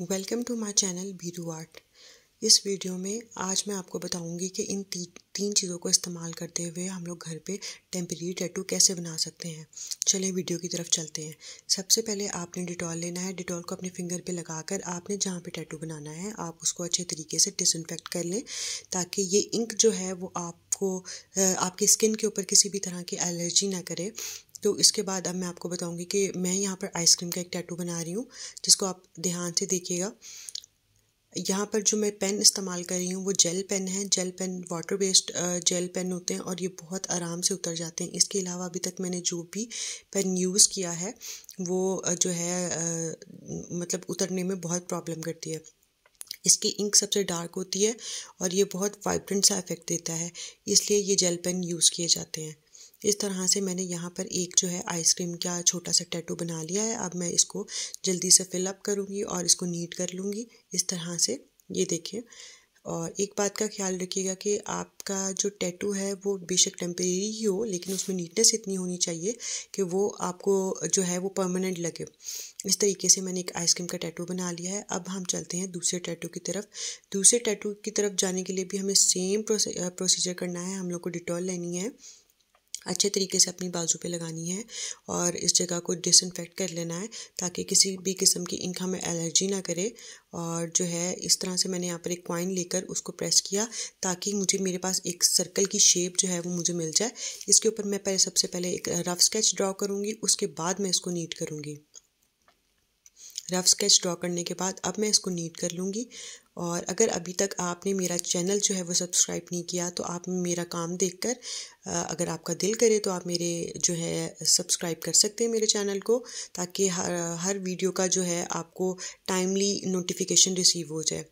welcome to my channel Bheeru art इस video में आज मैं आपको बताऊंगी कि इन ती, तीन चीज़ों को इस्तेमाल करते हुए हम लोग घर पे टेम्परेरी टैटू कैसे बना सकते हैं चलिए वीडियो की तरफ चलते हैं सबसे पहले आपने डिटॉल लेना है डिटॉल को अपने फिंगर पे लगाकर आपने जहाँ पे टैटू बनाना है आप उसको अच्छे तरीके से डिसइनफेक्ट कर लें ताकि ये इंक जो है वो आपको आपकी स्किन के ऊपर किसी भी तरह की एलर्जी ना करे तो इसके बाद अब मैं आपको बताऊंगी कि मैं यहाँ पर आइसक्रीम का एक टैटू बना रही हूँ जिसको आप ध्यान से देखिएगा यहाँ पर जो मैं पेन इस्तेमाल कर रही हूँ वो जेल पेन है gel pen water based gel pen होते हैं और ये बहुत आराम से उतर जाते हैं इसके अलावा अभी तक मैंने जो भी पेन यूज़ किया है वो जो है मतलब उतरने में बहुत प्रॉब्लम करती है इसकी इंक सबसे डार्क होती है और ये बहुत वाइब्रेंट सा इफेक्ट देता है इसलिए ये जेल पेन यूज़ किए जाते हैं इस तरह से मैंने यहाँ पर एक जो है आइसक्रीम का छोटा सा टैटू बना लिया है अब मैं इसको जल्दी से फिलअप करूँगी और इसको नीट कर लूँगी इस तरह से ये देखिए और एक बात का ख्याल रखिएगा कि आपका जो टैटू है वो बेशक टेम्परेरी ही हो लेकिन उसमें नीटनेस इतनी होनी चाहिए कि वो आपको जो है वो परमानेंट लगे इस तरीके से मैंने एक आइसक्रीम का टैटू बना लिया है अब हम चलते हैं दूसरे टैटू की तरफ दूसरे टैटू की तरफ जाने के लिए भी हमें सेम प्रोसीजर करना है हम लोग को डिटॉल लेनी है अच्छे तरीके से अपनी बाजू पे लगानी है और इस जगह को डिसइनफेक्ट कर लेना है ताकि किसी भी किस्म की इनका में एलर्जी ना करे और जो है इस तरह से मैंने यहाँ पर एक क्वाइन लेकर उसको प्रेस किया ताकि मुझे मेरे पास एक सर्कल की शेप जो है वो मुझे मिल जाए इसके ऊपर मैं पहले सबसे पहले एक रफ़ स्केच ड्रॉ करूँगी उसके बाद मैं इसको नीट करूँगी रफ़ स्केच ड्रॉ करने के बाद अब मैं इसको नीट कर लूँगी और अगर अभी तक आपने मेरा चैनल जो है वो सब्सक्राइब नहीं किया तो आप मेरा काम देखकर अगर आपका दिल करे तो आप मेरे जो है सब्सक्राइब कर सकते हैं मेरे चैनल को ताकि हर हर वीडियो का जो है आपको टाइमली नोटिफिकेशन रिसीव हो जाए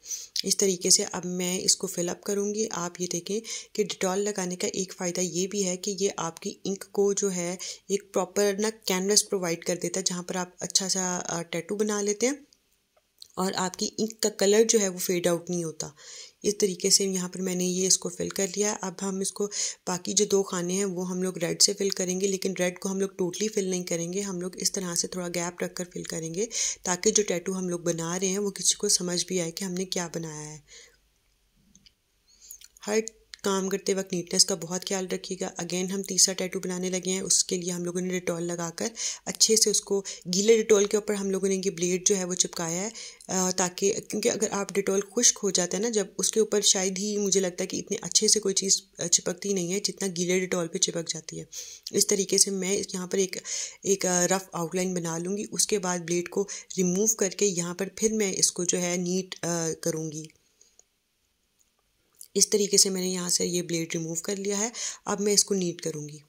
इस तरीके से अब मैं इसको फिलअप करूँगी आप ये देखें कि डिटॉल लगाने का एक फ़ायदा ये भी है कि ये आपकी इंक को जो है एक प्रॉपर ना कैनवस प्रोवाइड कर देता है जहाँ पर आप अच्छा सा टैटू बना लेते हैं और आपकी इंक का कलर जो है वो फेड आउट नहीं होता इस तरीके से यहाँ पर मैंने ये इसको फिल कर लिया अब हम इसको बाकी जो दो खाने हैं वो हम लोग रेड से फिल करेंगे लेकिन रेड को हम लोग टोटली फिल नहीं करेंगे हम लोग इस तरह से थोड़ा गैप रख कर फिल करेंगे ताकि जो टैटू हम लोग बना रहे हैं वो किसी को समझ भी आए कि हमने क्या बनाया है हर काम करते वक्त नीटनेस का बहुत ख्याल रखिएगा अगेन हम तीसरा टैटू बनाने लगे हैं उसके लिए हम लोगों ने डिटॉल लगाकर अच्छे से उसको गीले डिटॉल के ऊपर हम लोगों ने ये ब्लेड जो है वो चिपकाया है ताकि क्योंकि अगर आप डिटॉल खुश्क हो जाता है ना जब उसके ऊपर शायद ही मुझे लगता है कि इतने अच्छे से कोई चीज़ चिपकती नहीं है जितना गीले डिटॉल पर चिपक जाती है इस तरीके से मैं यहाँ पर एक एक रफ़ आउटलाइन बना लूँगी उसके बाद ब्लेड को रिमूव करके यहाँ पर फिर मैं इसको जो है नीट करूँगी इस तरीके से मैंने यहाँ से ये ब्लेड रिमूव कर लिया है अब मैं इसको नीट करूँगी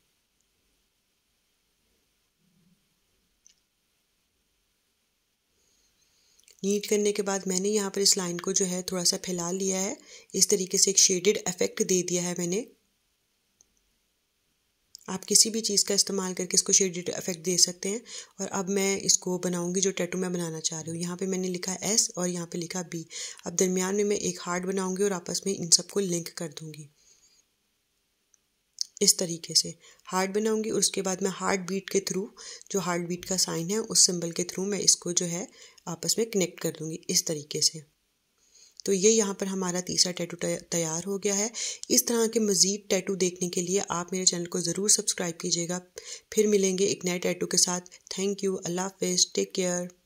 नीट करने के बाद मैंने यहाँ पर इस लाइन को जो है थोड़ा सा फैला लिया है इस तरीके से एक शेडेड इफेक्ट दे दिया है मैंने आप किसी भी चीज़ का इस्तेमाल करके इसको शेडेड इफेक्ट दे सकते हैं और अब मैं इसको बनाऊंगी जो टैटू मैं बनाना चाह रही हूँ यहाँ पे मैंने लिखा एस और यहाँ पे लिखा बी अब दरमियान में मैं एक हार्ट बनाऊंगी और आपस में इन सबको लिंक कर दूंगी इस तरीके से हार्ट बनाऊंगी उसके बाद मैं हार्ट बीट के थ्रू जो हार्ट बीट का साइन है उस सिंबल के थ्रू मैं इसको जो है आपस में कनेक्ट कर दूंगी इस तरीके से तो ये यहाँ पर हमारा तीसरा टैटू तैयार हो गया है इस तरह के मज़ीद टैटू देखने के लिए आप मेरे चैनल को ज़रूर सब्सक्राइब कीजिएगा फिर मिलेंगे एक नए टैटू के साथ थैंक यू अल्लाह हाफिज़ टेक केयर